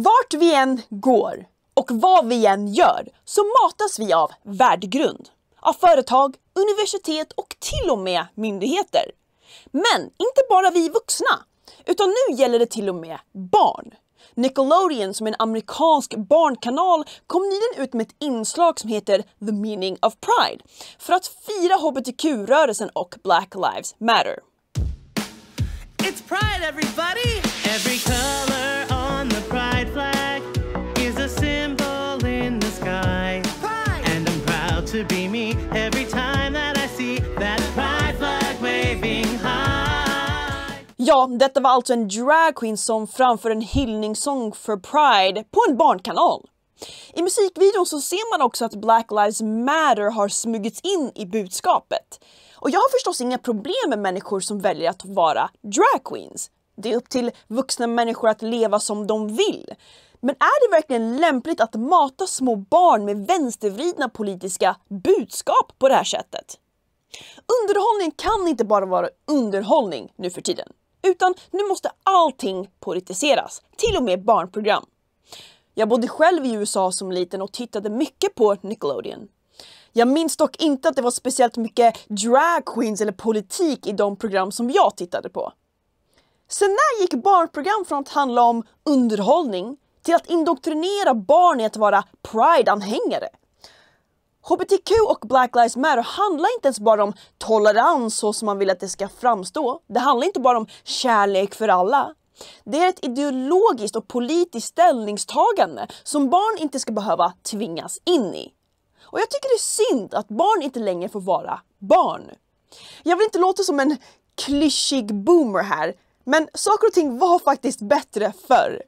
Vart vi än går och vad vi än gör så matas vi av värdegrund. Av företag, universitet och till och med myndigheter. Men inte bara vi vuxna, utan nu gäller det till och med barn. Nickelodeon, som är en amerikansk barnkanal, kom nyligen ut med ett inslag som heter The Meaning of Pride för att fira hbtq-rörelsen och Black Lives Matter. It's pride everybody! to be me every time that I see that pride flag waving high. Ja, detta var alltså en dragqueen som framför en hyllningssång för Pride på en barnkanal. I musikvideon så ser man också att Black Lives Matter har smugits in i budskapet. Och jag har förstås inga problem med människor som väljer att vara dragqueens. Det är upp till vuxna människor att leva som de vill. Men är det verkligen lämpligt att mata små barn med vänstervridna politiska budskap på det här sättet? Underhållning kan inte bara vara underhållning nu för tiden. Utan nu måste allting politiseras, till och med barnprogram. Jag bodde själv i USA som liten och tittade mycket på Nickelodeon. Jag minns dock inte att det var speciellt mycket drag eller politik i de program som jag tittade på. Sen när gick barnprogram från att handla om underhållning till att indoktrinera barn i att vara Pride-anhängare? HBTQ och Black Lives Matter handlar inte ens bara om tolerans så som man vill att det ska framstå. Det handlar inte bara om kärlek för alla. Det är ett ideologiskt och politiskt ställningstagande som barn inte ska behöva tvingas in i. Och jag tycker det är synd att barn inte längre får vara barn. Jag vill inte låta som en klyschig boomer här, men saker och ting var faktiskt bättre förr.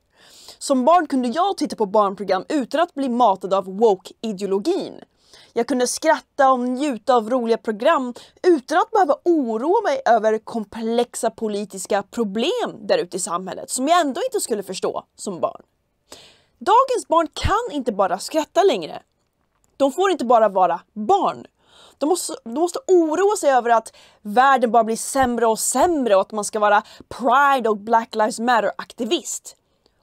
Som barn kunde jag titta på barnprogram utan att bli matad av woke-ideologin. Jag kunde skratta och njuta av roliga program utan att behöva oroa mig över komplexa politiska problem där ute i samhället som jag ändå inte skulle förstå som barn. Dagens barn kan inte bara skratta längre. De får inte bara vara barn. De måste, de måste oroa sig över att världen bara blir sämre och sämre och att man ska vara Pride och Black Lives Matter-aktivist.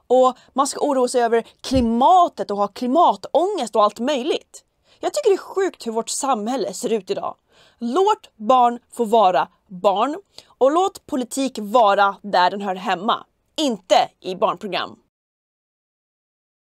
Och man ska oroa sig över klimatet och ha klimatångest och allt möjligt. Jag tycker det är sjukt hur vårt samhälle ser ut idag. Låt barn få vara barn och låt politik vara där den hör hemma. Inte i barnprogram.